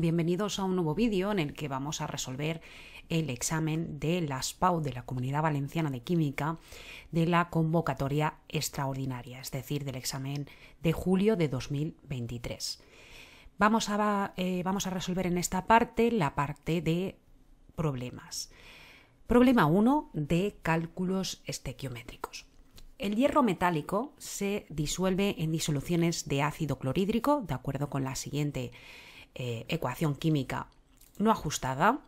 Bienvenidos a un nuevo vídeo en el que vamos a resolver el examen de las PAU de la Comunidad Valenciana de Química de la convocatoria extraordinaria, es decir, del examen de julio de 2023. Vamos a, eh, vamos a resolver en esta parte la parte de problemas. Problema 1 de cálculos estequiométricos. El hierro metálico se disuelve en disoluciones de ácido clorhídrico, de acuerdo con la siguiente eh, ecuación química no ajustada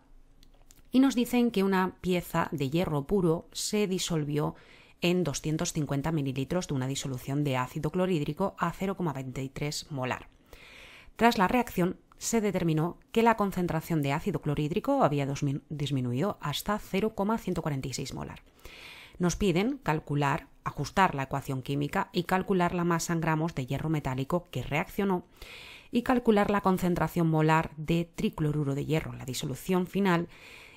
y nos dicen que una pieza de hierro puro se disolvió en 250 mililitros de una disolución de ácido clorhídrico a 0,23 molar. Tras la reacción, se determinó que la concentración de ácido clorhídrico había disminuido hasta 0,146 molar. Nos piden calcular, ajustar la ecuación química y calcular la masa en gramos de hierro metálico que reaccionó y calcular la concentración molar de tricloruro de hierro, en la disolución final,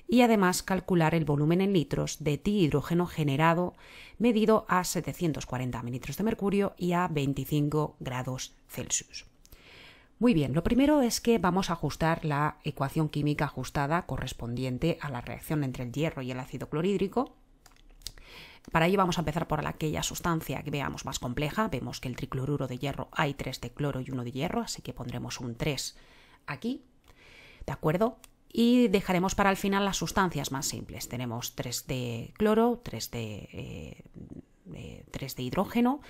y además calcular el volumen en litros de dihidrógeno generado medido a 740 mililitros de mercurio y a 25 grados Celsius. Muy bien, lo primero es que vamos a ajustar la ecuación química ajustada correspondiente a la reacción entre el hierro y el ácido clorhídrico para ello vamos a empezar por aquella sustancia que veamos más compleja. Vemos que el tricloruro de hierro hay 3 de cloro y 1 de hierro, así que pondremos un 3 aquí. ¿De acuerdo? Y dejaremos para el final las sustancias más simples. Tenemos 3 de cloro, 3 de, 3 eh, eh, de hidrógeno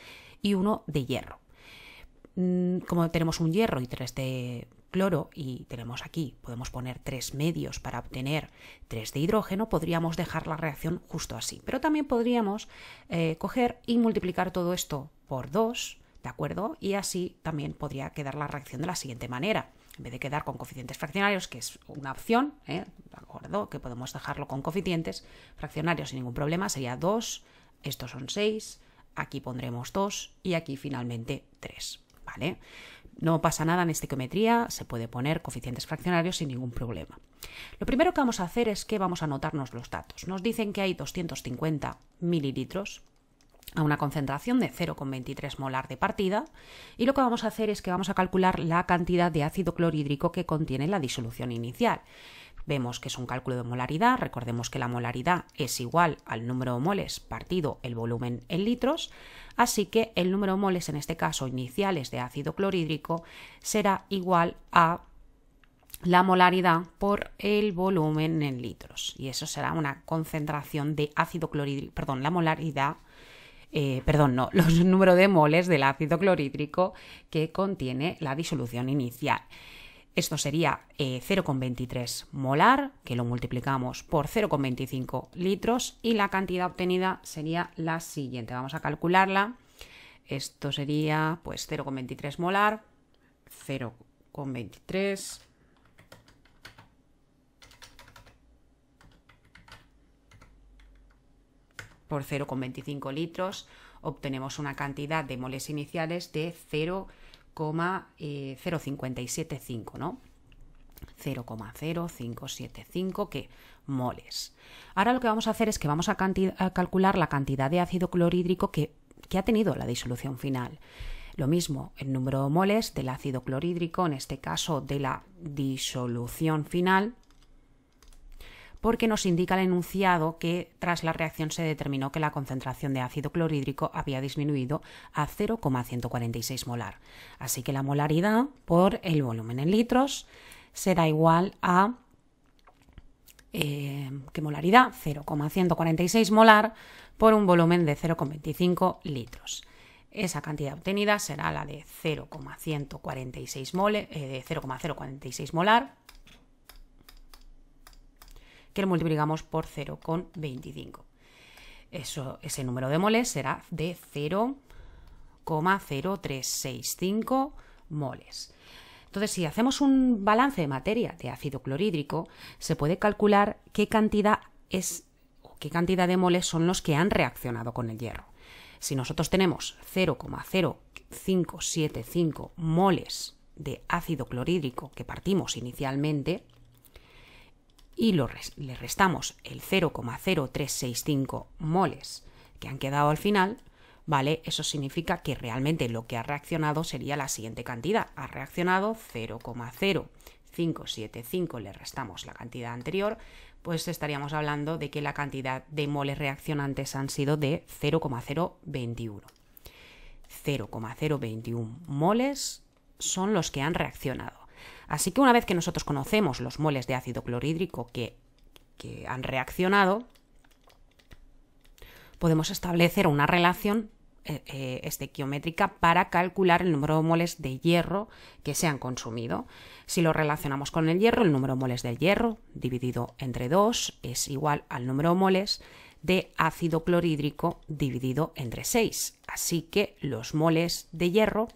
y 1 de hierro. Mm, como tenemos un hierro y 3 de cloro y tenemos aquí, podemos poner tres medios para obtener tres de hidrógeno, podríamos dejar la reacción justo así. Pero también podríamos eh, coger y multiplicar todo esto por dos, ¿de acuerdo? Y así también podría quedar la reacción de la siguiente manera. En vez de quedar con coeficientes fraccionarios, que es una opción, ¿eh? ¿de acuerdo? Que podemos dejarlo con coeficientes fraccionarios sin ningún problema, sería 2, estos son 6, aquí pondremos 2 y aquí finalmente 3, ¿vale? No pasa nada en estequiometría, se puede poner coeficientes fraccionarios sin ningún problema. Lo primero que vamos a hacer es que vamos a anotarnos los datos. Nos dicen que hay 250 mililitros a una concentración de 0,23 molar de partida y lo que vamos a hacer es que vamos a calcular la cantidad de ácido clorhídrico que contiene la disolución inicial. Vemos que es un cálculo de molaridad, recordemos que la molaridad es igual al número de moles partido el volumen en litros, así que el número de moles en este caso iniciales de ácido clorhídrico será igual a la molaridad por el volumen en litros y eso será una concentración de ácido clorhídrico, perdón, la molaridad eh, perdón, no, los números de moles del ácido clorhídrico que contiene la disolución inicial. Esto sería 0,23 eh, molar, que lo multiplicamos por 0,25 litros y la cantidad obtenida sería la siguiente. Vamos a calcularla. Esto sería pues 0,23 molar, 0,23 por 0,25 litros, obtenemos una cantidad de moles iniciales de 0,25. 0,0575, eh, ¿no? 0,0575 que moles. Ahora lo que vamos a hacer es que vamos a, calcular la cantidad de ácido clorhídrico que, que ha tenido la disolución final. Lo mismo, el número de moles del ácido clorhídrico, en este caso de la disolución final, porque nos indica el enunciado que tras la reacción se determinó que la concentración de ácido clorhídrico había disminuido a 0,146 molar. Así que la molaridad por el volumen en litros será igual a eh, ¿qué molaridad? 0,146 molar por un volumen de 0,25 litros. Esa cantidad obtenida será la de 0,146 0,046 eh, molar que lo multiplicamos por 0,25. Eso, ese número de moles será de 0,0365 moles. Entonces, si hacemos un balance de materia de ácido clorhídrico, se puede calcular qué cantidad es qué cantidad de moles son los que han reaccionado con el hierro. Si nosotros tenemos 0,0575 moles de ácido clorhídrico que partimos inicialmente, y le restamos el 0,0365 moles que han quedado al final, ¿vale? Eso significa que realmente lo que ha reaccionado sería la siguiente cantidad. Ha reaccionado 0,0575, le restamos la cantidad anterior, pues estaríamos hablando de que la cantidad de moles reaccionantes han sido de 0,021. 0,021 moles son los que han reaccionado. Así que una vez que nosotros conocemos los moles de ácido clorhídrico que, han reaccionado, podemos establecer una relación eh, eh, estequiométrica para calcular el número de moles de hierro que se han consumido. Si lo relacionamos con el hierro, el número de moles del hierro dividido entre 2 es igual al número de moles de ácido clorhídrico dividido entre 6. Así que los moles de hierro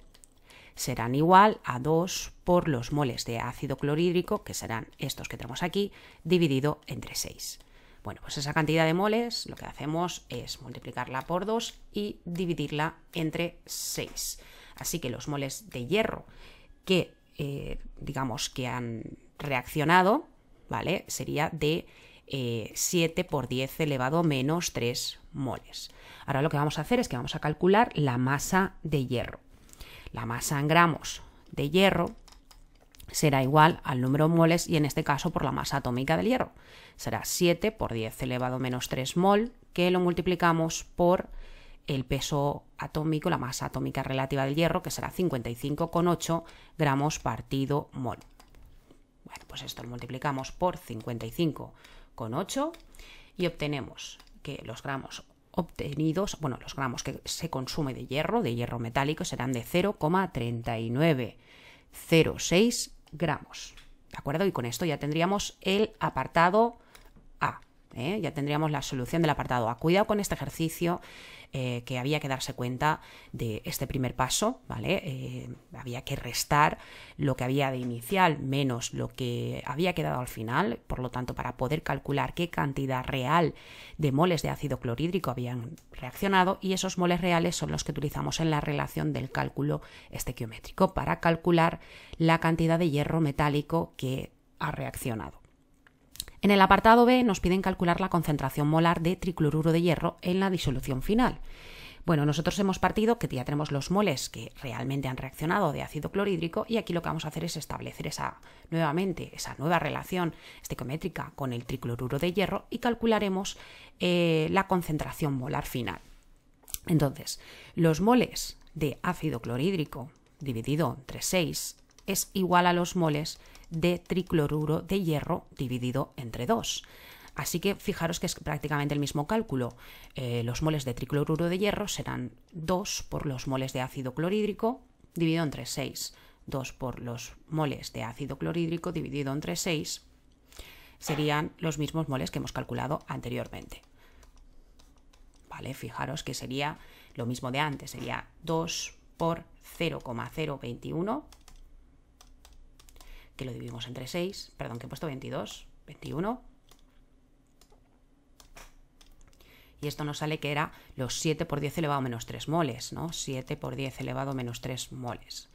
serán igual a 2 por los moles de ácido clorhídrico, que serán estos que tenemos aquí, dividido entre 6. Bueno, pues esa cantidad de moles lo que hacemos es multiplicarla por 2 y dividirla entre 6. Así que los moles de hierro que, eh, digamos, que han reaccionado, ¿vale? Sería de 7 eh, por 10 elevado menos 3 moles. Ahora lo que vamos a hacer es que vamos a calcular la masa de hierro. La masa en gramos de hierro será igual al número de moles y en este caso por la masa atómica del hierro. Será 7 por 10 elevado menos 3 mol, que lo multiplicamos por el peso atómico, la masa atómica relativa del hierro, que será 55,8 gramos partido mol. Bueno, pues esto lo multiplicamos por 55,8 y obtenemos que los gramos obtenidos, bueno, los gramos que se consume de hierro, de hierro metálico, serán de 0,3906 gramos. ¿De acuerdo? Y con esto ya tendríamos el apartado ¿eh? ya tendríamos la solución del apartado A. Cuidado con este ejercicio eh, que había que darse cuenta de este primer paso, eh, había que restar lo que había de inicial menos lo que había quedado al final, por lo tanto, para poder calcular qué cantidad real de moles de ácido clorhídrico habían reaccionado y esos moles reales son los que utilizamos en la relación del cálculo estequiométrico para calcular la cantidad de hierro metálico que ha reaccionado. En el apartado B nos piden calcular la concentración molar de tricloruro de hierro en la disolución final. Bueno, nosotros hemos partido que ya tenemos los moles que realmente han reaccionado de ácido clorhídrico y aquí lo que vamos a hacer es establecer esa nuevamente esa nueva relación estequiométrica con el tricloruro de hierro y calcularemos eh, la concentración molar final. Entonces, los moles de ácido clorhídrico dividido entre 6 es igual a los moles de tricloruro de hierro dividido entre 2. Así que fijaros que es prácticamente el mismo cálculo. Eh, los moles de tricloruro de hierro serán 2 por los moles de ácido clorhídrico dividido entre 6. 2 por los moles de ácido clorhídrico dividido entre 6 serían los mismos moles que hemos calculado anteriormente. ¿Vale? Fijaros que sería lo mismo de antes, sería 2 por 0,021 que lo dividimos entre 6, perdón, que he puesto 22, 21. Y esto nos sale que era los 7 por 10 elevado a menos 3 moles, ¿no? 7 por 10 elevado a menos 3 moles.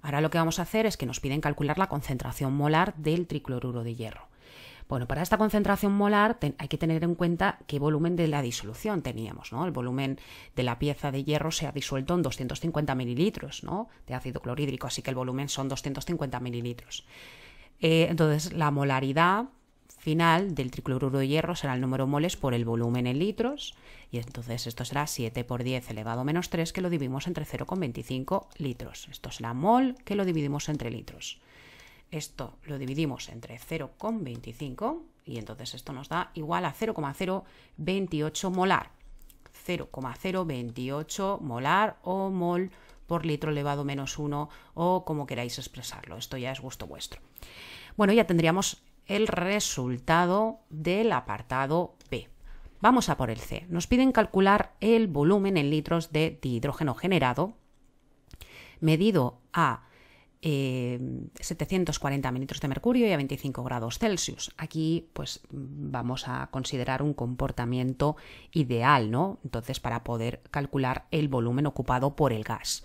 Ahora lo que vamos a hacer es que nos piden calcular la concentración molar del tricloruro de hierro. Bueno, para esta concentración molar hay que tener en cuenta qué volumen de la disolución teníamos, ¿no? El volumen de la pieza de hierro se ha disuelto en 250 mililitros, De ácido clorhídrico, así que el volumen son 250 mililitros. Eh, entonces, la molaridad final del tricloruro de hierro será el número moles por el volumen en litros, y entonces esto será 7 por 10 elevado menos 3, que lo dividimos entre 0,25 litros. Esto es la mol, que lo dividimos entre litros. Esto lo dividimos entre 0,25 y entonces esto nos da igual a 0,028 molar. 0,028 molar o mol por litro elevado menos 1 o como queráis expresarlo. Esto ya es gusto vuestro. Bueno, ya tendríamos el resultado del apartado B. Vamos a por el C. Nos piden calcular el volumen en litros de dihidrógeno generado medido a 740 eh, mililitros de mercurio y a 25 grados Celsius. Aquí, pues, vamos a considerar un comportamiento ideal, ¿no? Entonces, para poder calcular el volumen ocupado por el gas.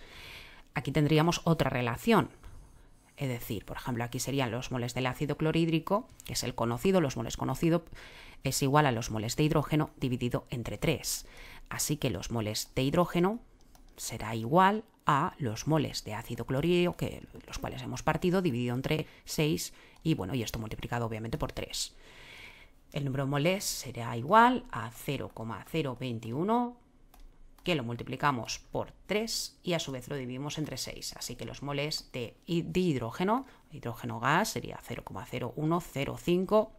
Aquí tendríamos otra relación. Es decir, por ejemplo, aquí serían los moles del ácido clorhídrico, que es el conocido, los moles conocido es igual a los moles de hidrógeno dividido entre 3. Así que los moles de hidrógeno será igual a los moles de ácido clorhídrico, que, los cuales hemos partido, dividido entre 6 y bueno, y esto multiplicado obviamente por 3. El número de moles será igual a 0,021 que lo multiplicamos por 3 y a su vez lo dividimos entre 6. Así que los moles de, hidrógeno, hidrógeno gas, sería 0,0105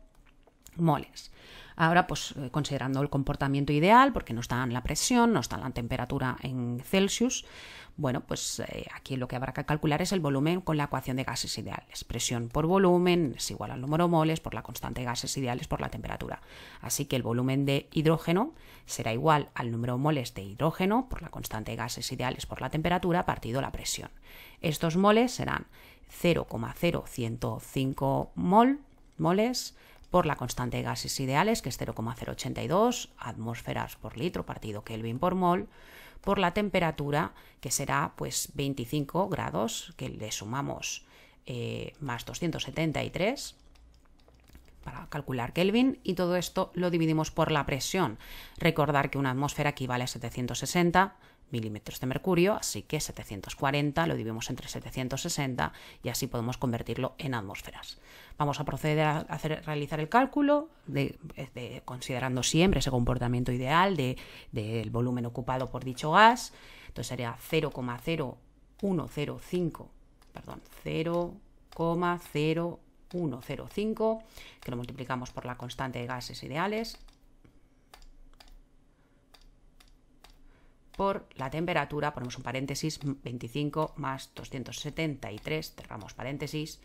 moles. Ahora, pues eh, considerando el comportamiento ideal, porque está en la presión, no está la temperatura en Celsius, bueno, pues eh, aquí lo que habrá que calcular es el volumen con la ecuación de gases ideales. Presión por volumen es igual al número de moles por la constante de gases ideales por la temperatura. Así que el volumen de hidrógeno será igual al número de moles de hidrógeno por la constante de gases ideales por la temperatura partido la presión. Estos moles serán 0,0105 moles por la constante de gases ideales, que es 0,082 atmósferas por litro partido Kelvin por mol, por la temperatura, que será pues 25 grados, que le sumamos eh, más 273 para calcular Kelvin y todo esto lo dividimos por la presión. Recordar que una atmósfera equivale a 760 milímetros de mercurio, así que 740 lo dividimos entre 760 y así podemos convertirlo en atmósferas. Vamos a proceder a hacer, realizar el cálculo, considerando siempre ese comportamiento ideal del volumen ocupado por dicho gas. Entonces sería 0,0105, perdón, 0,0 1,05, que lo multiplicamos por la constante de gases ideales, por la temperatura, ponemos un paréntesis, 25 más 273, cerramos paréntesis,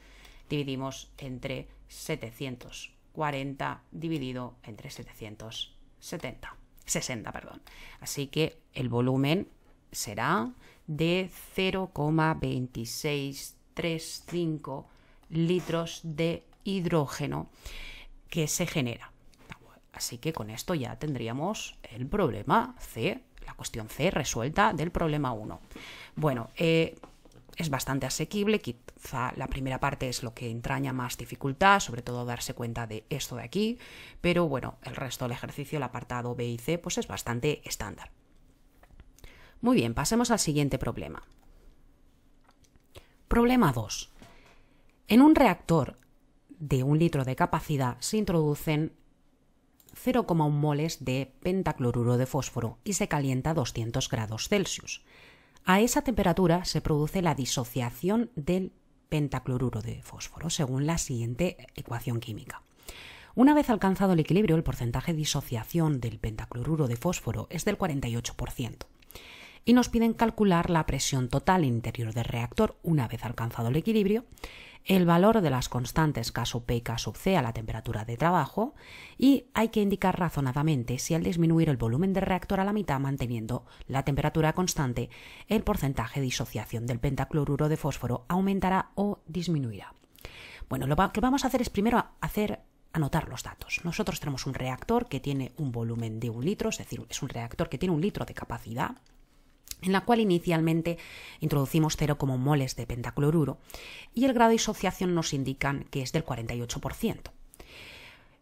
dividimos entre 740 dividido entre 770, 60, perdón. Así que el volumen será de 0,2635 litros de hidrógeno que se genera. Así que con esto ya tendríamos el problema C, la cuestión C resuelta del problema 1. Bueno, eh, es bastante asequible, quizá la primera parte es lo que entraña más dificultad, sobre todo darse cuenta de esto de aquí, pero bueno, el resto del ejercicio, el apartado B y C, pues es bastante estándar. Muy bien, pasemos al siguiente problema. Problema 2. En un reactor de un litro de capacidad se introducen 0,1 moles de pentacloruro de fósforo y se calienta a 200 grados Celsius. A esa temperatura se produce la disociación del pentacloruro de fósforo, según la siguiente ecuación química. Una vez alcanzado el equilibrio, el porcentaje de disociación del pentacloruro de fósforo es del 48%. Y nos piden calcular la presión total interior del reactor una vez alcanzado el equilibrio el valor de las constantes K P y K sub C a la temperatura de trabajo y hay que indicar razonadamente si al disminuir el volumen del reactor a la mitad manteniendo la temperatura constante, el porcentaje de disociación del pentacloruro de fósforo aumentará o disminuirá. Bueno, lo que vamos a hacer es primero hacer anotar los datos. Nosotros tenemos un reactor que tiene un volumen de un litro, es decir, es un reactor que tiene un litro de capacidad en la cual inicialmente introducimos cero como moles de pentacloruro y el grado de disociación nos indican que es del 48%.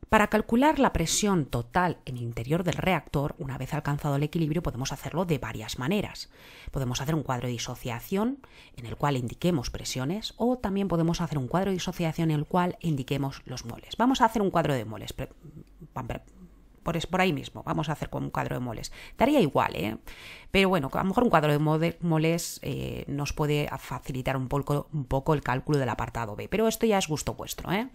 Para calcular la presión total en el interior del reactor, una vez alcanzado el equilibrio, podemos hacerlo de varias maneras. Podemos hacer un cuadro de disociación en el cual indiquemos presiones o también podemos hacer un cuadro de disociación en el cual indiquemos los moles. Vamos a hacer un cuadro de moles por, ahí mismo, vamos a hacer con un cuadro de moles. Daría igual, ¿eh? Pero bueno, a lo mejor un cuadro de moles eh, nos puede facilitar un poco, un poco el cálculo del apartado B, pero esto ya es gusto vuestro, ¿eh?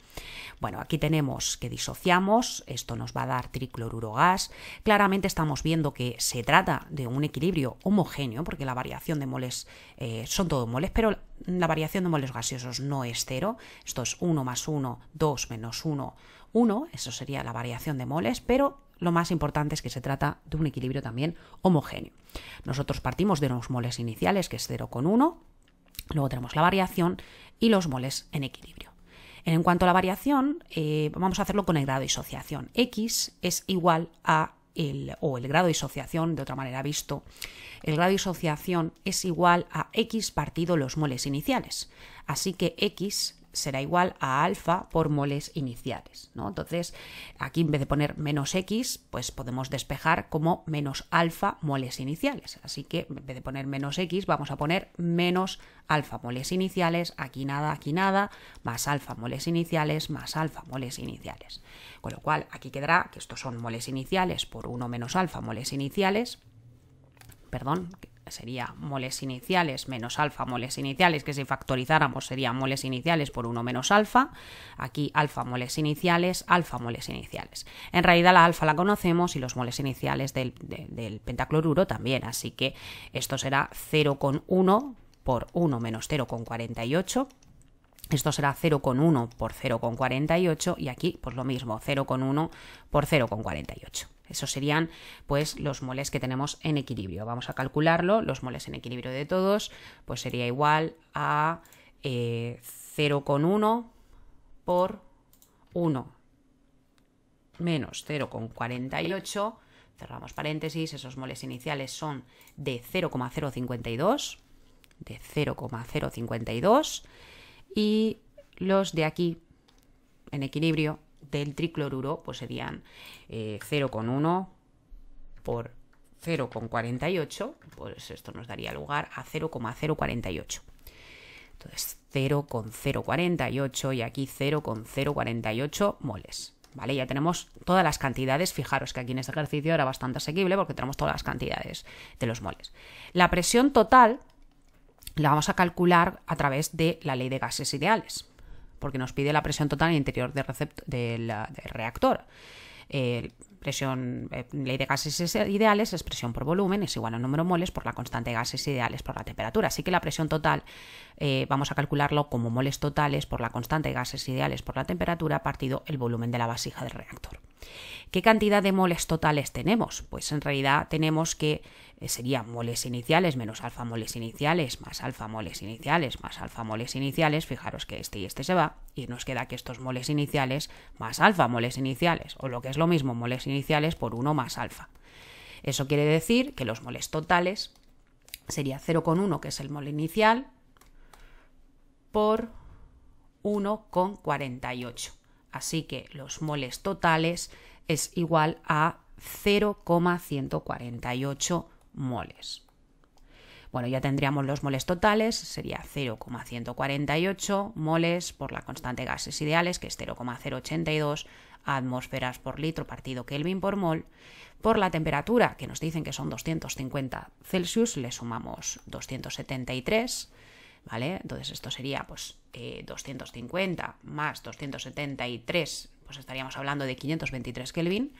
Bueno, aquí tenemos que disociamos, esto nos va a dar tricloruro gas. claramente estamos viendo que se trata de un equilibrio homogéneo, porque la variación de moles eh, son todos moles, pero la variación de moles gaseosos no es cero, esto es 1 más 1, 2 menos 1, 1, eso sería la variación de moles, pero lo más importante es que se trata de un equilibrio también homogéneo. Nosotros partimos de unos moles iniciales, que es 0,1, luego tenemos la variación y los moles en equilibrio. En cuanto a la variación, eh, vamos a hacerlo con el grado de disociación. X es igual a el, o el grado de disociación, de otra manera visto, el grado de disociación es igual a x partido los moles iniciales. Así que x será igual a alfa por moles iniciales. ¿no? Entonces, aquí en vez de poner menos x, pues podemos despejar como menos alfa moles iniciales. Así que en vez de poner menos x, vamos a poner menos alfa moles iniciales, aquí nada, aquí nada, más alfa moles iniciales, más alfa moles iniciales. Con lo cual, aquí quedará que estos son moles iniciales por 1 menos alfa moles iniciales, perdón, sería moles iniciales menos alfa moles iniciales, que si factorizáramos serían moles iniciales por 1 menos alfa, aquí alfa moles iniciales, alfa moles iniciales. En realidad la alfa la conocemos y los moles iniciales del, del pentacloruro también, así que esto será 0,1 por 1 menos 0,48. Esto será 0,1 por 0,48 y aquí pues lo mismo, 0,1 por 0,48. Esos serían pues los moles que tenemos en equilibrio. Vamos a calcularlo, los moles en equilibrio de todos, pues sería igual a 0,1 eh, por 1 menos 0,48, cerramos paréntesis, esos moles iniciales son de 0,052, de 0,052, y los de aquí en equilibrio del tricloruro pues serían 0,1 eh, por 0,48, pues esto nos daría lugar a 0,048. Entonces 0,048 y aquí 0,048 moles. ¿Vale? Ya tenemos todas las cantidades. Fijaros que aquí en este ejercicio era bastante asequible porque tenemos todas las cantidades de los moles. La presión total la vamos a calcular a través de la ley de gases ideales porque nos pide la presión total en interior del, reactor. Eh, presión, eh, ley de gases ideales es presión por volumen, es igual al número moles por la constante de gases ideales por la temperatura. Así que la presión total eh, vamos a calcularlo como moles totales por la constante de gases ideales por la temperatura partido el volumen de la vasija del reactor. ¿Qué cantidad de moles totales tenemos? Pues en realidad tenemos que eh, serían moles iniciales menos alfa moles iniciales, más alfa moles iniciales, más alfa moles iniciales. Fijaros que este y este se va y nos queda que estos moles iniciales más alfa moles iniciales, o lo que es lo mismo, moles iniciales por 1 más alfa. Eso quiere decir que los moles totales sería 0,1, que es el mol inicial, por 1,48. Así que los moles totales es igual a 0,148 moles. Bueno, ya tendríamos los moles totales, sería 0,148 moles por la constante de gases ideales, que es 0,082 atmósferas por litro partido Kelvin por mol. Por la temperatura, que nos dicen que son 250 Celsius, le sumamos 273 ¿vale? Entonces esto sería pues 250 eh, más 273, pues estaríamos hablando de 523 Kelvin,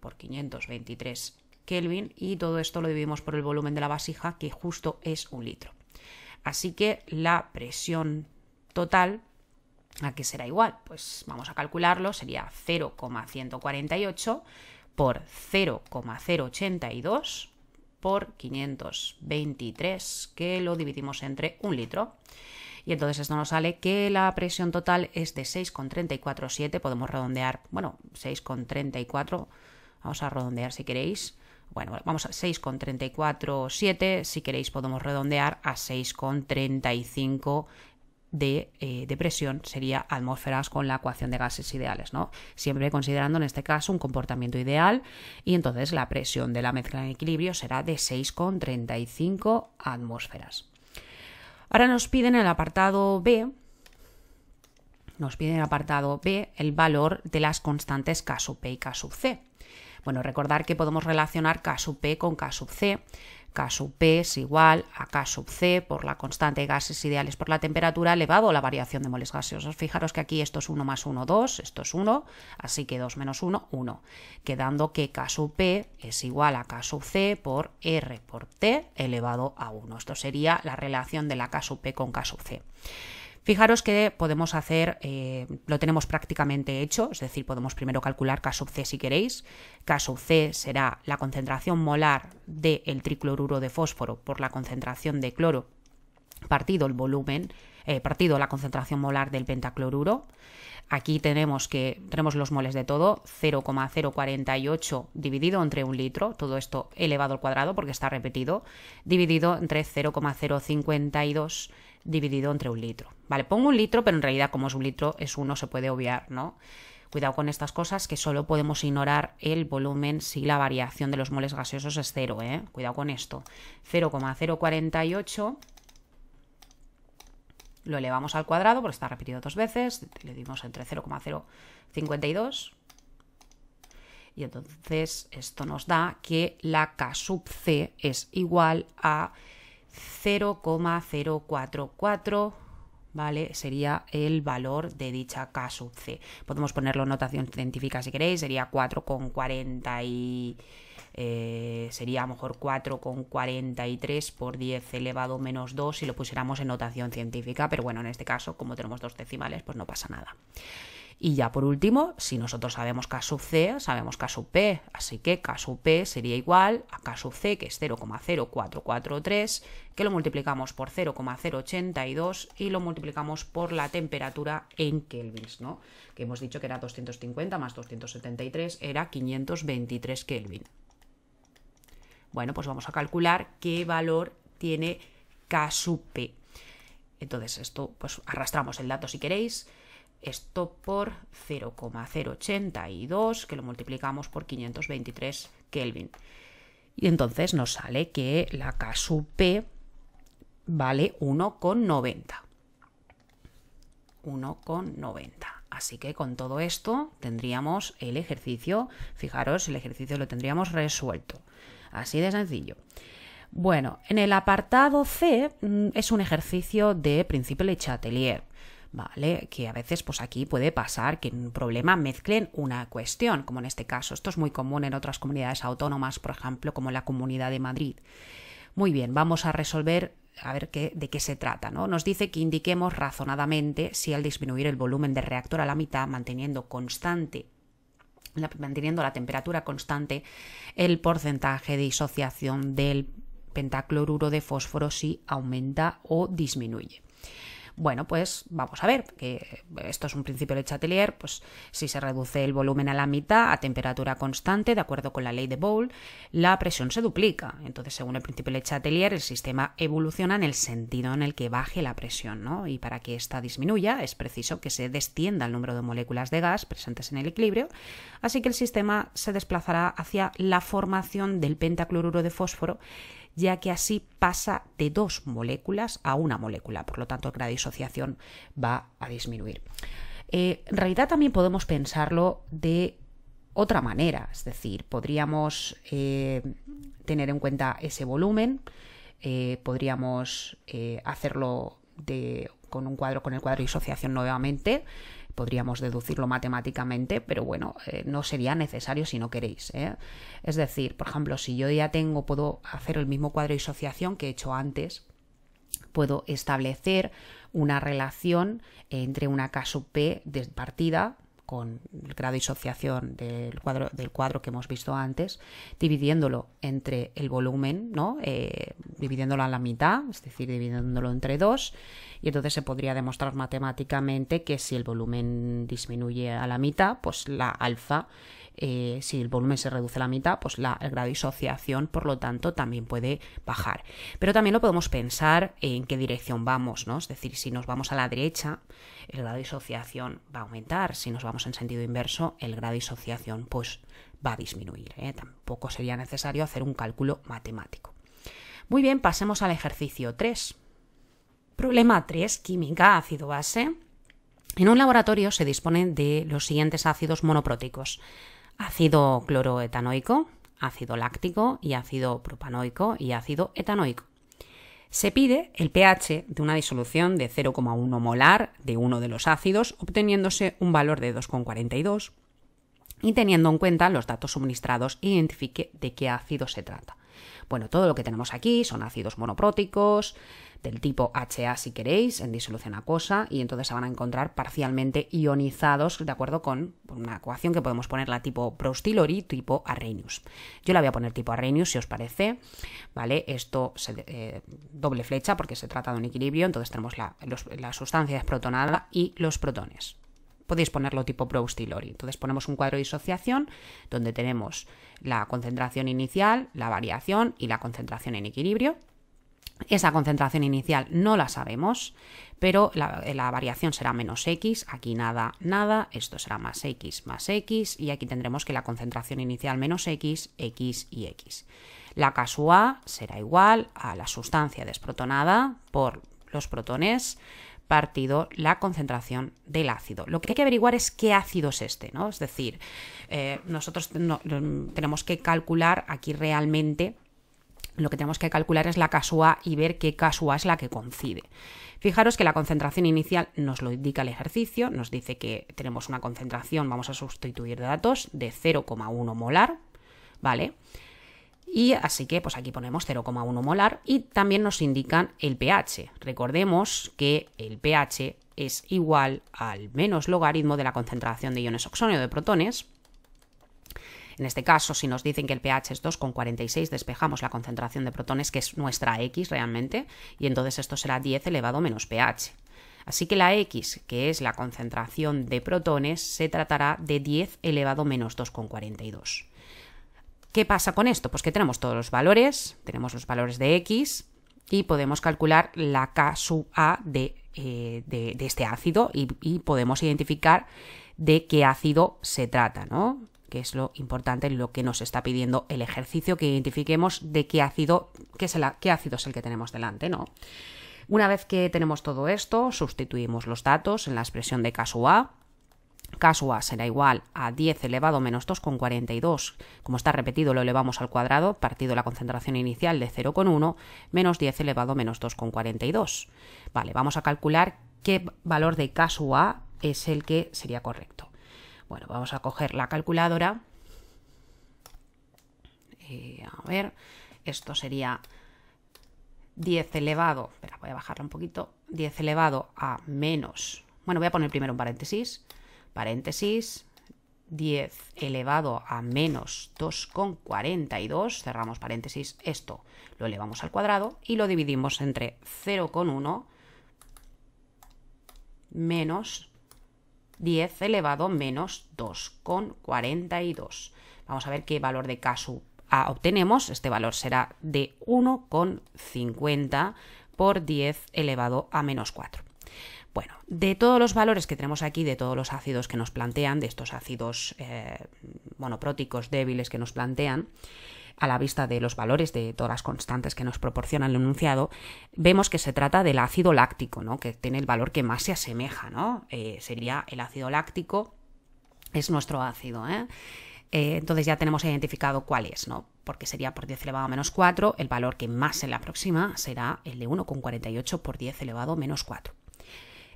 por 523 Kelvin, y todo esto lo dividimos por el volumen de la vasija, que justo es un litro. Así que la presión total, ¿a qué será igual? Pues vamos a calcularlo, sería 0,148 por 0,082 por 523, que lo dividimos entre un litro. Y entonces esto nos sale que la presión total es de 6,347, podemos redondear, bueno, 6,34, vamos a redondear si queréis. Bueno, vamos a 6,347, si queréis podemos redondear a 6,35 de eh, presión sería atmósferas con la ecuación de gases ideales, ¿no? Siempre considerando en este caso un comportamiento ideal y entonces la presión de la mezcla en equilibrio será de 6,35 atmósferas. Ahora nos piden en el apartado B nos piden el apartado B el valor de las constantes K sub P y K sub C. Bueno, recordar que podemos relacionar K sub P con K sub C K sub P es igual a K sub C por la constante de gases ideales por la temperatura elevado a la variación de moles gaseosos. Fijaros que aquí esto es 1 más 1, 2, esto es 1, así que 2 menos 1, 1, quedando que K sub P es igual a K sub C por R por T elevado a 1. Esto sería la relación de la K sub P con K sub C. Fijaros que podemos hacer, eh, lo tenemos prácticamente hecho, es decir, podemos primero calcular Kc C si queréis. K C será la concentración molar del tricloruro de fósforo por la concentración de cloro partido el volumen, eh, partido la concentración molar del pentacloruro. Aquí tenemos que tenemos los moles de todo, 0,048 dividido entre un litro, todo esto elevado al cuadrado porque está repetido, dividido entre 0,052 dividido entre un litro. Vale, pongo un litro, pero en realidad como es un litro es uno, se puede obviar, ¿no? Cuidado con estas cosas que solo podemos ignorar el volumen si la variación de los moles gaseosos es cero, ¿eh? Cuidado con esto. 0,048 lo elevamos al cuadrado, porque está repetido dos veces, le dimos entre 0,052 y entonces esto nos da que la K sub C es igual a 0,044, ¿vale? Sería el valor de dicha K sub C. Podemos ponerlo en notación científica si queréis, sería 4,40 y... Eh, sería a lo mejor 4,43 por 10 elevado menos 2 si lo pusiéramos en notación científica, pero bueno, en este caso, como tenemos dos decimales, pues no pasa nada. Y ya por último, si nosotros sabemos K sub C, sabemos K sub P, así que K sub P sería igual a K sub C, que es 0,0443, que lo multiplicamos por 0,082 y lo multiplicamos por la temperatura en kelvins, ¿no? Que hemos dicho que era 250 más 273, era 523 kelvin. Bueno, pues vamos a calcular qué valor tiene K sub P. Entonces, esto, pues arrastramos el dato si queréis esto por 0,082, que lo multiplicamos por 523 Kelvin. Y entonces nos sale que la K sub P vale 1,90. 1,90. Así que con todo esto tendríamos el ejercicio, fijaros, el ejercicio lo tendríamos resuelto. Así de sencillo. Bueno, en el apartado C mm, es un ejercicio de principio de Chatelier ¿vale? Que a veces pues aquí puede pasar que en un problema mezclen una cuestión, como en este caso. Esto es muy común en otras comunidades autónomas, por ejemplo, como la Comunidad de Madrid. Muy bien, vamos a resolver a ver qué, de qué se trata. ¿no? Nos dice que indiquemos razonadamente si al disminuir el volumen del reactor a la mitad, manteniendo constante manteniendo la temperatura constante, el porcentaje de disociación del pentacloruro de fósforo si aumenta o disminuye. Bueno, pues vamos a ver, que esto es un principio de Chatelier, pues si se reduce el volumen a la mitad a temperatura constante, de acuerdo con la ley de Bowl, la presión se duplica. Entonces, según el principio de Chatelier, el sistema evoluciona en el sentido en el que baje la presión, ¿no? Y para que ésta disminuya, es preciso que se destienda el número de moléculas de gas presentes en el equilibrio, así que el sistema se desplazará hacia la formación del pentacloruro de fósforo ya que así pasa de dos moléculas a una molécula, por lo tanto el grado de disociación va a disminuir. Eh, en realidad también podemos pensarlo de otra manera, es decir, podríamos eh, tener en cuenta ese volumen, eh, podríamos hacerlo con, un cuadro, con el cuadro de disociación nuevamente, podríamos deducirlo matemáticamente, pero bueno, eh, no sería necesario si no queréis. ¿eh? Es decir, por ejemplo, si yo ya tengo, puedo hacer el mismo cuadro de asociación que he hecho antes, puedo establecer una relación entre una K P de partida con el grado de asociación del cuadro, del cuadro que hemos visto antes, dividiéndolo entre el volumen, ¿no? Eh, dividiéndolo a la mitad, es decir, dividiéndolo entre dos, y entonces se podría demostrar matemáticamente que si el volumen disminuye a la mitad, pues la alfa eh, si el volumen se reduce a la mitad, pues la, el grado de disociación, por lo tanto, también puede bajar. Pero también lo podemos pensar en qué dirección vamos, ¿no? Es decir, si nos vamos a la derecha, el grado de disociación va a aumentar, si nos vamos en sentido inverso, el grado de disociación pues, va a disminuir. ¿eh? Tampoco sería necesario hacer un cálculo matemático. Muy bien, pasemos al ejercicio 3. Problema 3, química ácido-base. En un laboratorio se disponen de los siguientes ácidos monopróticos ácido cloroetanoico, ácido láctico y ácido propanoico y ácido etanoico. Se pide el pH de una disolución de 0,1 molar de uno de los ácidos, obteniéndose un valor de 2,42 y teniendo en cuenta los datos suministrados, identifique de qué ácido se trata. Bueno, todo lo que tenemos aquí son ácidos monopróticos, del tipo HA si queréis, en disolución acuosa, y entonces se van a encontrar parcialmente ionizados de acuerdo con una ecuación que podemos ponerla tipo Prostilori, tipo Arrhenius. Yo la voy a poner tipo Arrhenius si os parece, ¿vale? Esto eh, doble flecha porque se trata de un equilibrio, entonces tenemos la, la sustancia desprotonada y los protones podéis ponerlo tipo Pro Entonces ponemos un cuadro de disociación donde tenemos la concentración inicial, la variación y la concentración en equilibrio. Esa concentración inicial no la sabemos, pero la, variación será menos x, aquí nada, nada, esto será más x, más x, y aquí tendremos que la concentración inicial menos x, x y x. La casua será igual a la sustancia desprotonada por los protones partido la concentración del ácido. Lo que hay que averiguar es qué ácido es este, ¿no? Es decir, eh, nosotros tenemos que calcular aquí realmente, lo que tenemos que calcular es la casua y ver qué casua es la que coincide. Fijaros que la concentración inicial nos lo indica el ejercicio, nos dice que tenemos una concentración, vamos a sustituir datos, de 0,1 molar, ¿vale? vale y así que pues aquí ponemos 0,1 molar y también nos indican el pH. Recordemos que el pH es igual al menos logaritmo de la concentración de iones oxonio de protones. En este caso, si nos dicen que el pH es 2,46, despejamos la concentración de protones, que es nuestra X realmente, y entonces esto será 10 elevado menos pH. Así que la X, que es la concentración de protones, se tratará de 10 elevado menos 2,42. ¿Qué pasa con esto? Pues que tenemos todos los valores, tenemos los valores de x y podemos calcular la K sub A de, eh, este ácido y, podemos identificar de qué ácido se trata, ¿no? que es lo importante, lo que nos está pidiendo el ejercicio, que identifiquemos de qué ácido, qué, es el, ácido es el que tenemos delante, ¿no? Una vez que tenemos todo esto, sustituimos los datos en la expresión de sub A a será igual a 10 elevado menos 2,42, como está repetido lo elevamos al cuadrado, partido la concentración inicial de 0,1, menos 10 elevado menos 2,42. Vale, vamos a calcular qué valor de a es el que sería correcto. Bueno, vamos a coger la calculadora. Eh, a ver, esto sería 10 elevado, espera, voy a bajarla un poquito, 10 elevado a menos, bueno, voy a poner primero un paréntesis, paréntesis, 10 elevado a menos 2,42, cerramos paréntesis, esto lo elevamos al cuadrado y lo dividimos entre 0,1 menos 10 elevado menos 2,42. Vamos a ver qué valor de caso A obtenemos. Este valor será de 1,50 por 10 elevado a menos 4. Bueno, de todos los valores que tenemos aquí, de todos los ácidos que nos plantean, de estos ácidos monopróticos eh, débiles que nos plantean, a la vista de los valores de todas las constantes que nos proporciona el enunciado, vemos que se trata del ácido láctico, ¿no? que tiene el valor que más se asemeja. ¿no? Eh, sería el ácido láctico, es nuestro ácido. ¿eh? ¿eh? entonces ya tenemos identificado cuál es, ¿no? porque sería por 10 elevado a menos 4, el valor que más se le aproxima será el de 1,48 por 10 elevado a menos 4.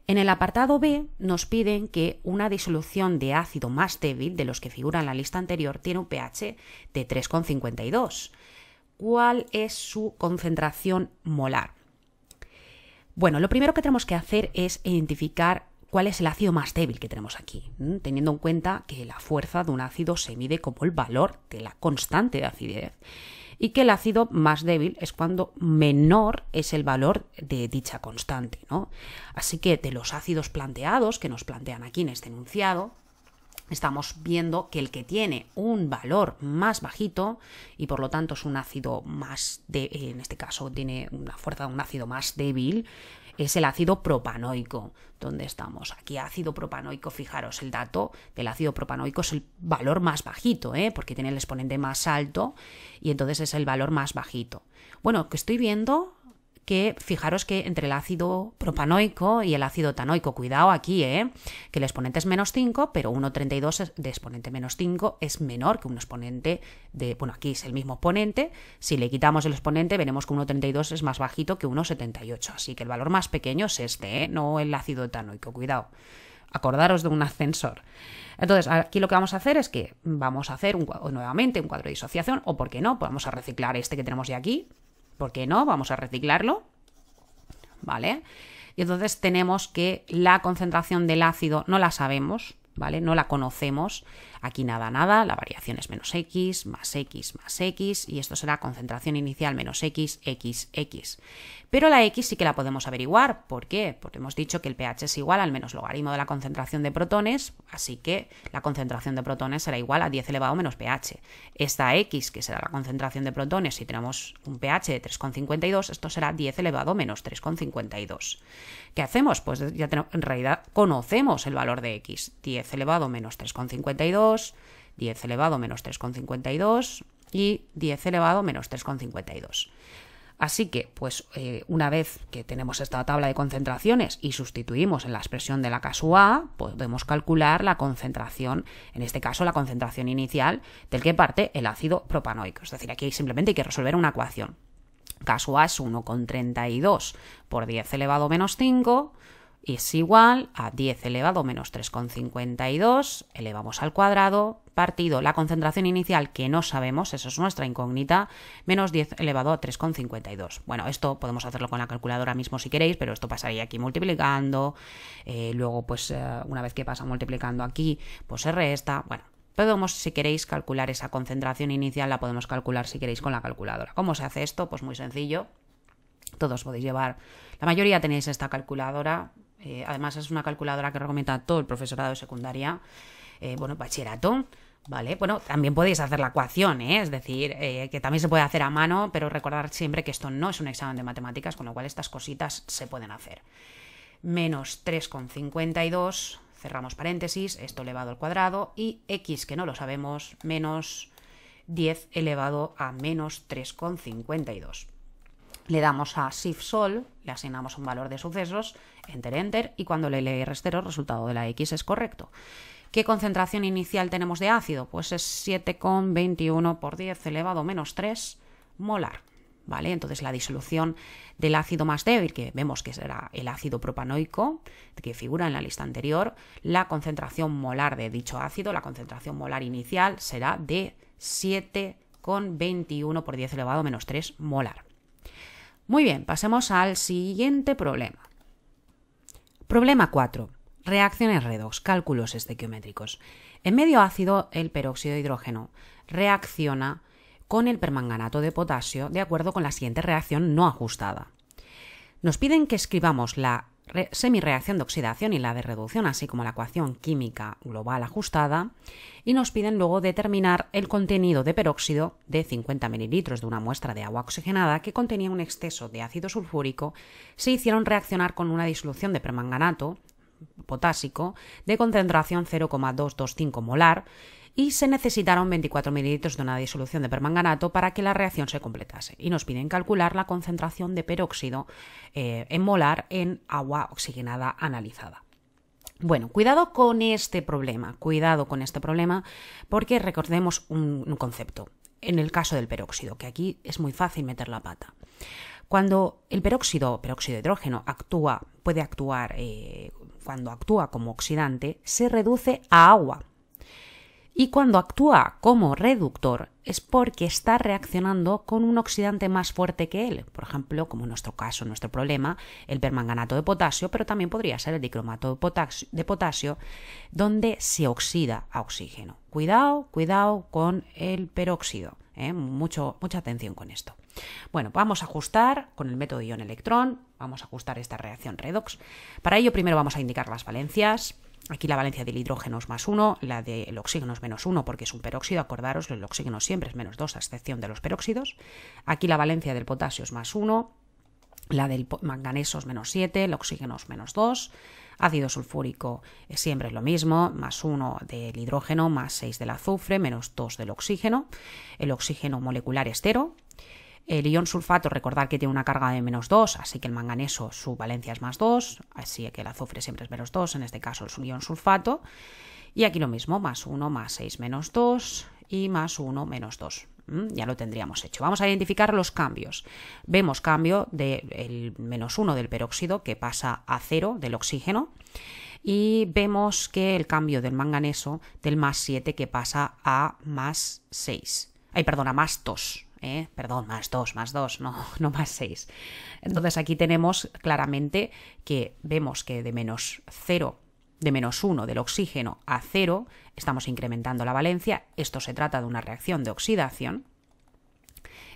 En el apartado B nos piden que una disolución de ácido más débil de los que figura en la lista anterior tiene un pH de 3,52. ¿Cuál es su concentración molar? Bueno, lo primero que tenemos que hacer es identificar cuál es el ácido más débil que tenemos aquí, teniendo en cuenta que la fuerza de un ácido se mide como el valor de la constante de acidez y que el ácido más débil es cuando menor es el valor de dicha constante. ¿no? Así que de los ácidos planteados que nos plantean aquí en este enunciado, estamos viendo que el que tiene un valor más bajito y por lo tanto es un ácido más, de, en este caso tiene una fuerza de un ácido más débil, es el ácido propanoico. ¿Dónde estamos? Aquí ácido propanoico, fijaros, el dato del ácido propanoico es el valor más bajito, ¿eh? porque tiene el exponente más alto y entonces es el valor más bajito. Bueno, que estoy viendo que fijaros que entre el ácido propanoico y el ácido tanoico, cuidado aquí, ¿eh? que el exponente es menos 5, pero 1,32 de exponente menos 5 es menor que un exponente de, bueno, aquí es el mismo exponente, si le quitamos el exponente veremos que 1,32 es más bajito que 1,78, así que el valor más pequeño es este, ¿eh? no el ácido tanoico, cuidado acordaros de un ascensor. Entonces, aquí lo que vamos a hacer es que vamos a hacer nuevamente un cuadro de disociación, o por qué no, podemos vamos a reciclar este que tenemos ya aquí, ¿Por qué no? Vamos a reciclarlo. ¿Vale? Y entonces tenemos que la concentración del ácido no la sabemos, ¿vale? No la conocemos. Aquí nada, nada, la variación es menos x, más x, más x, y esto será concentración inicial menos x, x, x. Pero la x sí que la podemos averiguar. ¿Por qué? Porque hemos dicho que el pH es igual al menos logaritmo de la concentración de protones, así que la concentración de protones será igual a 10 elevado menos pH. Esta x, que será la concentración de protones, si tenemos un pH de 3,52, esto será 10 elevado menos 3,52. ¿Qué hacemos? Pues ya tenemos, en realidad conocemos el valor de x, 10 elevado menos 3,52 10 elevado menos 3,52 y 10 elevado menos 3,52. Así que, pues eh, una vez que tenemos esta tabla de concentraciones y sustituimos en la expresión de la caso A, podemos calcular la concentración, en este caso la concentración inicial del que parte el ácido propanoico. Es decir, aquí simplemente hay que resolver una ecuación. Caso A es 1,32 por 10 elevado menos 5 es igual a 10 elevado menos 3,52, elevamos al cuadrado, partido la concentración inicial que no sabemos, eso es nuestra incógnita, menos 10 elevado a 3,52. Bueno, esto podemos hacerlo con la calculadora mismo si queréis, pero esto pasaría aquí multiplicando, eh, luego pues eh, una vez que pasa multiplicando aquí, pues se resta, bueno. Podemos, si queréis, calcular esa concentración inicial, la podemos calcular si queréis con la calculadora. ¿Cómo se hace esto? Pues muy sencillo. Todos podéis llevar, la mayoría tenéis esta calculadora, eh, además, es una calculadora que recomienda todo el profesorado de secundaria, eh, bueno, bachillerato. ¿Vale? Bueno, también podéis hacer la ecuación, ¿eh? es decir, que también se puede hacer a mano, pero recordar siempre que esto no es un examen de matemáticas, con lo cual estas cositas se pueden hacer. Menos 3,52, cerramos paréntesis, esto elevado al cuadrado, y x, que no lo sabemos, menos 10 elevado a menos 3,52 le damos a Shift Sol, le asignamos un valor de sucesos, Enter, Enter, y cuando le lee restero, el resultado de la X es correcto. ¿Qué concentración inicial tenemos de ácido? Pues es 7,21 por 10 elevado menos 3 molar. ¿Vale? Entonces la disolución del ácido más débil, que vemos que será el ácido propanoico, que figura en la lista anterior, la concentración molar de dicho ácido, la concentración molar inicial será de 7,21 por 10 elevado menos 3 molar. Muy bien, pasemos al siguiente problema. Problema 4. Reacciones redox, cálculos estequiométricos. En medio ácido, el peróxido de hidrógeno reacciona con el permanganato de potasio de acuerdo con la siguiente reacción no ajustada. Nos piden que escribamos la reacción de oxidación y la de reducción, así como la ecuación química global ajustada, y nos piden luego determinar el contenido de peróxido de 50 mililitros de una muestra de agua oxigenada que contenía un exceso de ácido sulfúrico, se hicieron reaccionar con una disolución de permanganato potásico de concentración 0,225 molar y se necesitaron 24 mililitros de una disolución de permanganato para que la reacción se completase. Y nos piden calcular la concentración de peróxido eh, en molar en agua oxigenada analizada. Bueno, cuidado con este problema, cuidado con este problema, porque recordemos un, concepto en el caso del peróxido, que aquí es muy fácil meter la pata. Cuando el peróxido, peróxido de hidrógeno, actúa, puede actuar, eh, cuando actúa como oxidante, se reduce a agua. Y cuando actúa como reductor es porque está reaccionando con un oxidante más fuerte que él, por ejemplo, como en nuestro caso, nuestro problema, el permanganato de potasio, pero también podría ser el dicromato de potasio, donde se oxida a oxígeno. Cuidado, cuidado con el peróxido. ¿eh? mucha atención con esto. Bueno, vamos a ajustar con el método ion-electrón, vamos a ajustar esta reacción redox. Para ello primero vamos a indicar las valencias, Aquí la valencia del hidrógeno es más 1, la del oxígeno es menos 1 porque es un peróxido, acordaros, el oxígeno siempre es menos 2 a excepción de los peróxidos. Aquí la valencia del potasio es más 1, la del manganeso es menos 7, el oxígeno es menos 2, ácido sulfúrico siempre es lo mismo, más 1 del hidrógeno, más 6 del azufre, menos 2 del oxígeno, el oxígeno molecular es 0, el ion sulfato, recordad que tiene una carga de menos 2, así que el manganeso su valencia es más 2, así que el azufre siempre es menos 2, en este caso es un ion sulfato. Y aquí lo mismo, más 1, más 6, menos 2 y más 1, menos 2. Mm, ya lo tendríamos hecho. Vamos a identificar los cambios. Vemos cambio del menos 1 del peróxido que pasa a 0 del oxígeno y vemos que el cambio del manganeso del más 7 que pasa a más 6. Ay, perdona, más 2. ¿eh? perdón, más 2, más 2, no, no más 6. Entonces aquí tenemos claramente que vemos que de menos cero, de menos 1 del oxígeno a 0, estamos incrementando la valencia, esto se trata de una reacción de oxidación,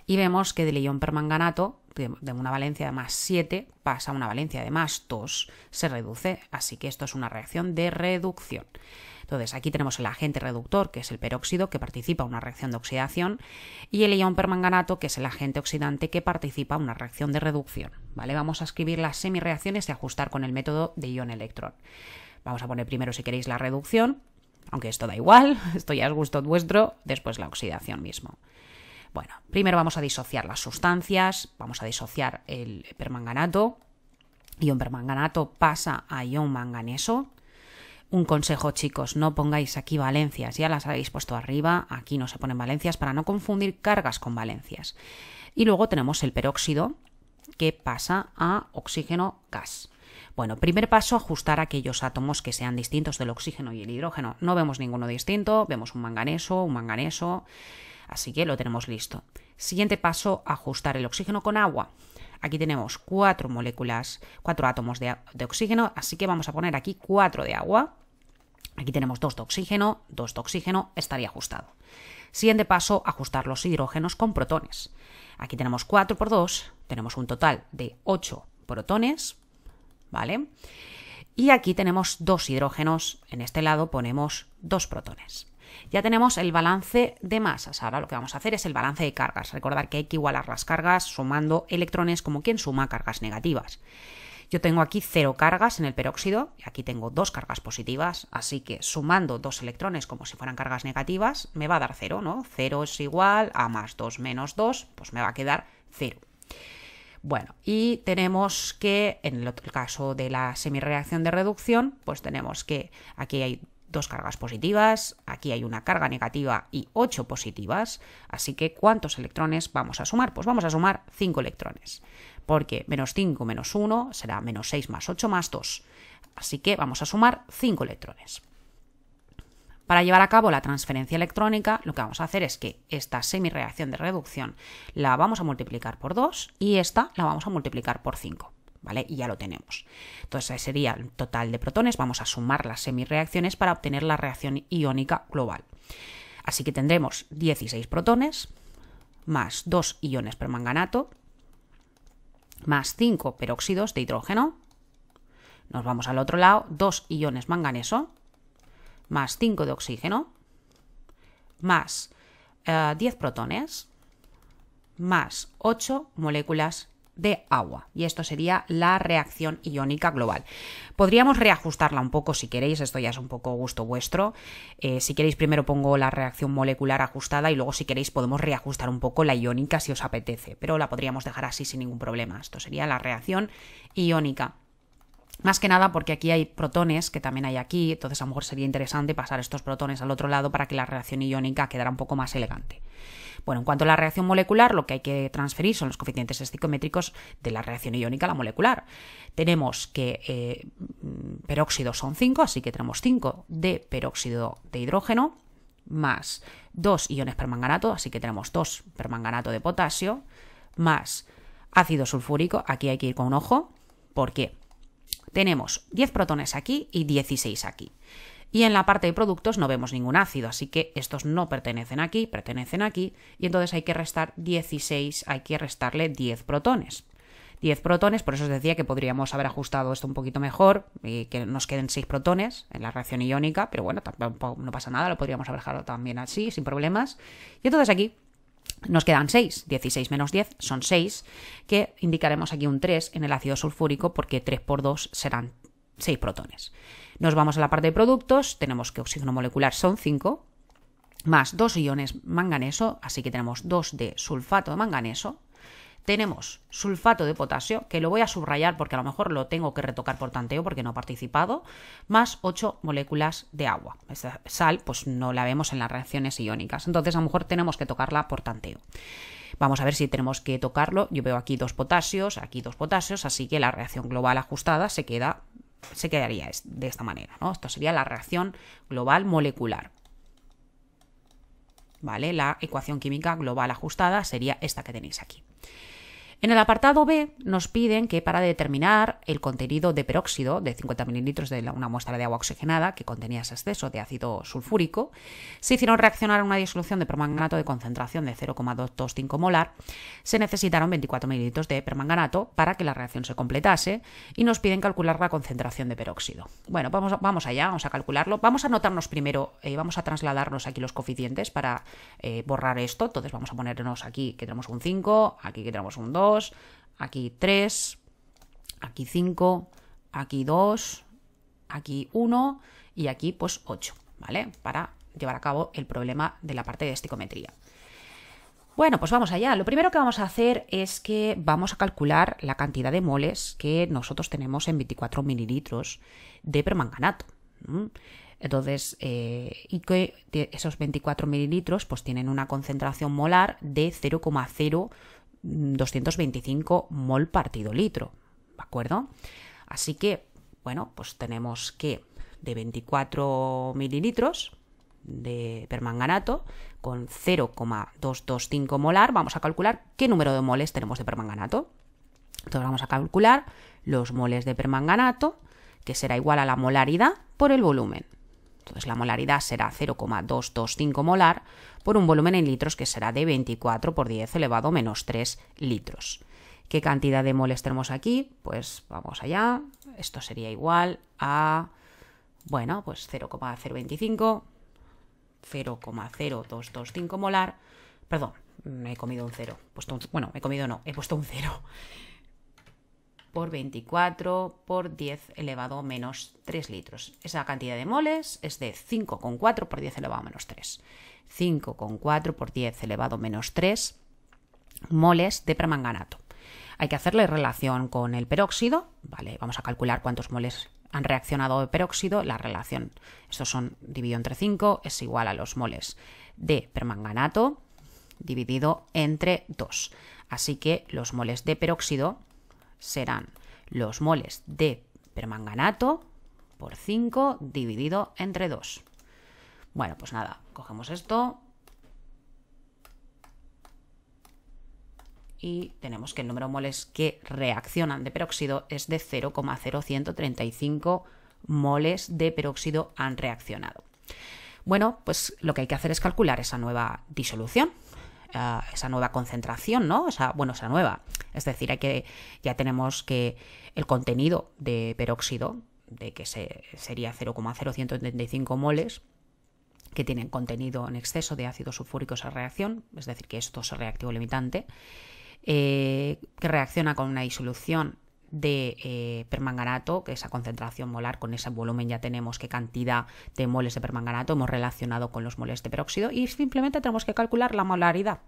y vemos que del ion permanganato, de una valencia de más 7, pasa a una valencia de más 2, se reduce, así que esto es una reacción de reducción. Entonces, aquí tenemos el agente reductor, que es el peróxido, que participa en una reacción de oxidación, y el ion permanganato, que es el agente oxidante, que participa en una reacción de reducción. ¿vale? Vamos a escribir las semireacciones y ajustar con el método de ion-electrón. Vamos a poner primero, si queréis, la reducción, aunque esto da igual, esto ya es gusto vuestro, después la oxidación mismo. Bueno, primero vamos a disociar las sustancias, vamos a disociar el permanganato, ion permanganato pasa a ion manganeso, un consejo, chicos, no pongáis aquí valencias, ya las habéis puesto arriba, aquí no se ponen valencias para no confundir cargas con valencias. Y luego tenemos el peróxido que pasa a oxígeno gas. Bueno, primer paso, ajustar aquellos átomos que sean distintos del oxígeno y el hidrógeno. No vemos ninguno distinto, vemos un manganeso, un manganeso, así que lo tenemos listo. Siguiente paso, ajustar el oxígeno con agua. Aquí tenemos cuatro moléculas, cuatro átomos de, oxígeno, así que vamos a poner aquí cuatro de agua. Aquí tenemos dos de oxígeno, dos de oxígeno, estaría ajustado. Siguiente paso, ajustar los hidrógenos con protones. Aquí tenemos 4 por 2, tenemos un total de 8 protones, ¿vale? Y aquí tenemos dos hidrógenos, en este lado ponemos dos protones. Ya tenemos el balance de masas. Ahora lo que vamos a hacer es el balance de cargas. Recordar que hay que igualar las cargas sumando electrones como quien suma cargas negativas. Yo tengo aquí cero cargas en el peróxido y aquí tengo dos cargas positivas, así que sumando dos electrones como si fueran cargas negativas me va a dar cero, ¿no? Cero es igual a más dos menos dos, pues me va a quedar cero. Bueno, y tenemos que, en el, caso de la semirreacción de reducción, pues tenemos que aquí hay dos cargas positivas, aquí hay una carga negativa y ocho positivas, así que ¿cuántos electrones vamos a sumar? Pues vamos a sumar cinco electrones, porque menos 5 menos 1 será menos 6 más 8 más 2, así que vamos a sumar cinco electrones. Para llevar a cabo la transferencia electrónica, lo que vamos a hacer es que esta semireacción de reducción la vamos a multiplicar por 2 y esta la vamos a multiplicar por 5. Y ya lo tenemos. Entonces ese sería el total de protones, vamos a sumar las semireacciones para obtener la reacción iónica global. Así que tendremos 16 protones, más 2 iones permanganato, más 5 peróxidos de hidrógeno. Nos vamos al otro lado, 2 iones manganeso, más 5 de oxígeno, más 10 eh, protones, más 8 moléculas de agua. Y esto sería la reacción iónica global. Podríamos reajustarla un poco si queréis, esto ya es un poco gusto vuestro. Eh, si queréis primero pongo la reacción molecular ajustada y luego si queréis podemos reajustar un poco la iónica si os apetece, pero la podríamos dejar así sin ningún problema. Esto sería la reacción iónica. Más que nada porque aquí hay protones que también hay aquí, entonces a lo mejor sería interesante pasar estos protones al otro lado para que la reacción iónica quedara un poco más elegante. Bueno, en cuanto a la reacción molecular, lo que hay que transferir son los coeficientes esticométricos de la reacción iónica a la molecular. Tenemos que peróxidos eh, peróxido son 5, así que tenemos 5 de peróxido de hidrógeno más 2 iones permanganato, así que tenemos 2 permanganato de potasio, más ácido sulfúrico, aquí hay que ir con un ojo, porque tenemos 10 protones aquí y 16 aquí y en la parte de productos no vemos ningún ácido, así que estos no pertenecen aquí, pertenecen aquí, y entonces hay que restar 16, hay que restarle 10 protones. 10 protones, por eso os decía que podríamos haber ajustado esto un poquito mejor y eh, que nos queden 6 protones en la reacción iónica, pero bueno, tampoco, no pasa nada, lo podríamos haber dejado también así, sin problemas. Y entonces aquí nos quedan 6, 16 menos 10 son 6, que indicaremos aquí un 3 en el ácido sulfúrico porque 3 por 2 serán 6 protones. Nos vamos a la parte de productos, tenemos que oxígeno molecular son 5, más 2 iones manganeso, así que tenemos 2 de sulfato de manganeso. Tenemos sulfato de potasio, que lo voy a subrayar porque a lo mejor lo tengo que retocar por tanteo porque no ha participado, más 8 moléculas de agua. Esta sal pues no la vemos en las reacciones iónicas, entonces a lo mejor tenemos que tocarla por tanteo. Vamos a ver si tenemos que tocarlo. Yo veo aquí dos potasios, aquí dos potasios, así que la reacción global ajustada se queda se quedaría de esta manera, ¿no? Esto sería la reacción global molecular. ¿Vale? La ecuación química global ajustada sería esta que tenéis aquí. En el apartado B nos piden que para determinar el contenido de peróxido de 50 mililitros de una muestra de agua oxigenada que contenía ese exceso de ácido sulfúrico, se hicieron reaccionar a una disolución de permanganato de concentración de 0,225 molar, se necesitaron 24 mililitros de permanganato para que la reacción se completase y nos piden calcular la concentración de peróxido. Bueno, vamos, vamos allá, vamos a calcularlo. Vamos a anotarnos primero, y eh, vamos a trasladarnos aquí los coeficientes para eh, borrar esto. Entonces vamos a ponernos aquí que tenemos un 5, aquí que tenemos un 2, aquí 3, aquí 5, aquí 2, aquí 1 y aquí pues 8, ¿vale? Para llevar a cabo el problema de la parte de esticometría. Bueno, pues vamos allá. Lo primero que vamos a hacer es que vamos a calcular la cantidad de moles que nosotros tenemos en 24 mililitros de permanganato. Entonces, eh, y que esos 24 mililitros pues tienen una concentración molar de 0,0 225 mm, mol partido litro, ¿de acuerdo? Así que, bueno, pues tenemos que de 24 mililitros de permanganato con 0,225 molar, vamos a calcular qué número de moles tenemos de permanganato. Entonces vamos a calcular los moles de permanganato, que será igual a la molaridad por el volumen entonces la molaridad será 0,225 molar por un volumen en litros que será de 24 por 10 elevado menos 3 litros. ¿Qué cantidad de moles tenemos aquí? Pues vamos allá, esto sería igual a, bueno, pues 0,025, 0,0225 molar, perdón, he comido un cero, puesto un, bueno, he comido no, he puesto un cero por 24 por 10 elevado menos 3 litros. Esa cantidad de moles es de 5,4 por 10 elevado menos 3. 5,4 por 10 elevado menos 3 moles de permanganato. Hay que hacerle relación con el peróxido, ¿vale? Vamos a calcular cuántos moles han reaccionado de peróxido, la relación, estos son dividido entre 5, es igual a los moles de permanganato dividido entre 2. Así que los moles de peróxido serán los moles de permanganato por 5 dividido entre 2. Bueno, pues nada, cogemos esto y tenemos que el número de moles que reaccionan de peróxido es de 0,0135 moles de peróxido han reaccionado. Bueno, pues lo que hay que hacer es calcular esa nueva disolución, ah, esa nueva concentración, ¿no? O sea, bueno, esa nueva, es decir, hay que, ya tenemos que el contenido de peróxido, de que sería 0,0135 moles, que tienen contenido en exceso de ácido sulfúrico esa reacción, es decir, que esto es reactivo limitante, eh, que reacciona con una disolución de eh, permanganato, que esa concentración molar con ese volumen ya tenemos qué cantidad de moles de permanganato hemos relacionado con los moles de peróxido y simplemente tenemos que calcular la molaridad.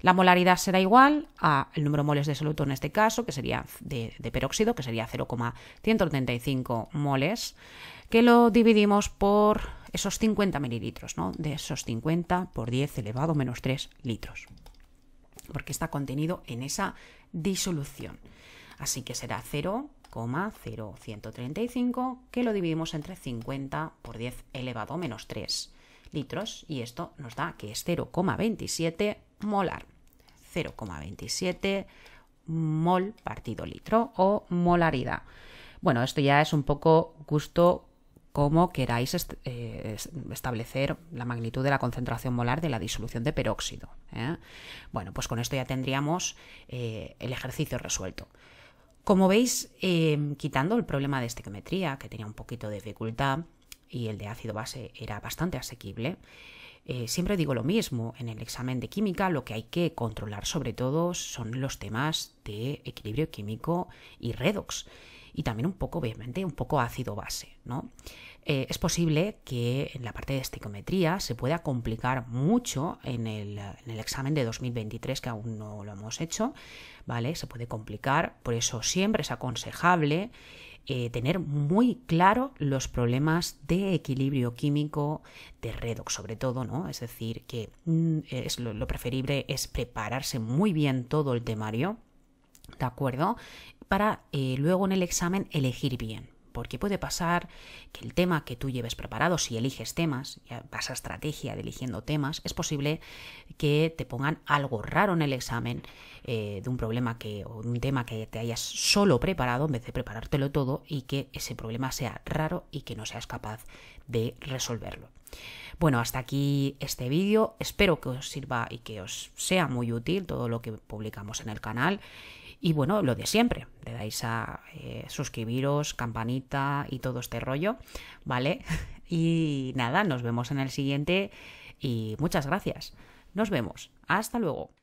La molaridad será igual al número de moles de soluto en este caso, que sería de, peróxido, que sería 0,135 moles, que lo dividimos por esos 50 mililitros, ¿no? De esos 50 por 10 elevado menos 3 litros, porque está contenido en esa disolución. Así que será 0,0135 que lo dividimos entre 50 por 10 elevado menos 3 litros y esto nos da que es 0,27 molar. 0,27 mol partido litro o molaridad. Bueno, esto ya es un poco justo como queráis eh, establecer la magnitud de la concentración molar de la disolución de peróxido. ¿eh? Bueno, pues con esto ya tendríamos eh, el ejercicio resuelto. Como veis, em, quitando el problema de estequiometría, que tenía un poquito de dificultad, y el de ácido base era bastante asequible, eh, siempre digo lo mismo, en el examen de química lo que hay que controlar sobre todo son los temas de equilibrio químico y redox y también un poco, obviamente, un poco ácido-base, ¿no? Eh, es posible que en la parte de estequiometría se pueda complicar mucho en el, examen de 2023 que aún no lo hemos hecho, ¿vale? Se puede complicar, por eso siempre es aconsejable eh, tener muy claro los problemas de equilibrio químico, de redox sobre todo, ¿no? Es decir, que mm, es lo, lo preferible es prepararse muy bien todo el temario ¿De acuerdo? para eh, luego en el examen elegir bien. Porque puede pasar que el tema que tú lleves preparado, si eliges temas, ya vas a estrategia de eligiendo temas, es posible que te pongan algo raro en el examen eh, de un problema que, o de un tema que te hayas solo preparado en vez de preparártelo todo y que ese problema sea raro y que no seas capaz de resolverlo. Bueno, hasta aquí este vídeo. Espero que os sirva y que os sea muy útil todo lo que publicamos en el canal y bueno, lo de siempre, le dais a eh, suscribiros, campanita y todo este rollo, ¿vale? Y nada, nos vemos en el siguiente y muchas gracias. Nos vemos. Hasta luego.